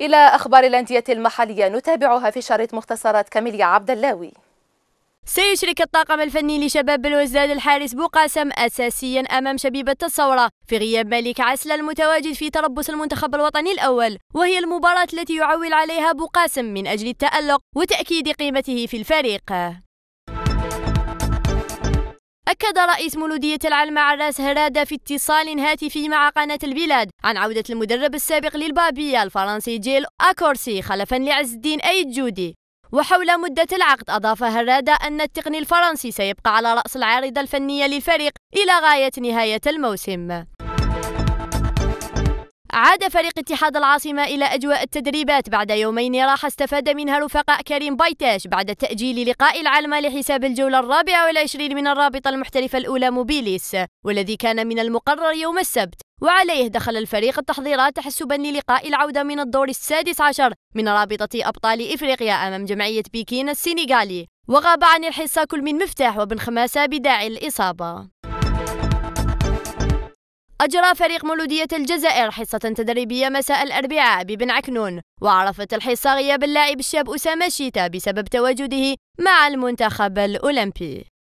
إلى أخبار الأندية المحلية نتابعها في شريط مختصرات كاميليا عبد اللاوي سيشرك الطاقم الفني لشباب بلوزداد الحارس بوقاسم أساسيا أمام شبيبة الثورة في غياب ملك عسل المتواجد في تربص المنتخب الوطني الأول وهي المباراة التي يعول عليها بوقاسم من أجل التألق وتأكيد قيمته في الفريق أكد رئيس مولودية العلم عراس هرادة في اتصال هاتفي مع قناة البلاد عن عودة المدرب السابق للبابية الفرنسي جيل أكورسي خلفا لعز الدين أيد جودي وحول مدة العقد أضاف هرادة أن التقني الفرنسي سيبقى على رأس العارضة الفنية للفريق إلى غاية نهاية الموسم عاد فريق اتحاد العاصمة إلى أجواء التدريبات بعد يومين راح استفاد منها رفقاء كريم بايتاش بعد تأجيل لقاء العلمة لحساب الجولة الرابعة والعشرين من الرابطة المحترفة الأولى موبيليس والذي كان من المقرر يوم السبت وعليه دخل الفريق التحضيرات تحسبا للقاء العودة من الدور السادس عشر من رابطة أبطال إفريقيا أمام جمعية بكين السنغالي وغاب عن الحصة كل من مفتاح وبن خماسة بداعي الإصابة أجرى فريق مولودية الجزائر حصة تدريبية مساء الأربعاء ببن عكنون وعرفت الحصة غياب اللاعب الشاب أسامة شيتا بسبب تواجده مع المنتخب الأولمبي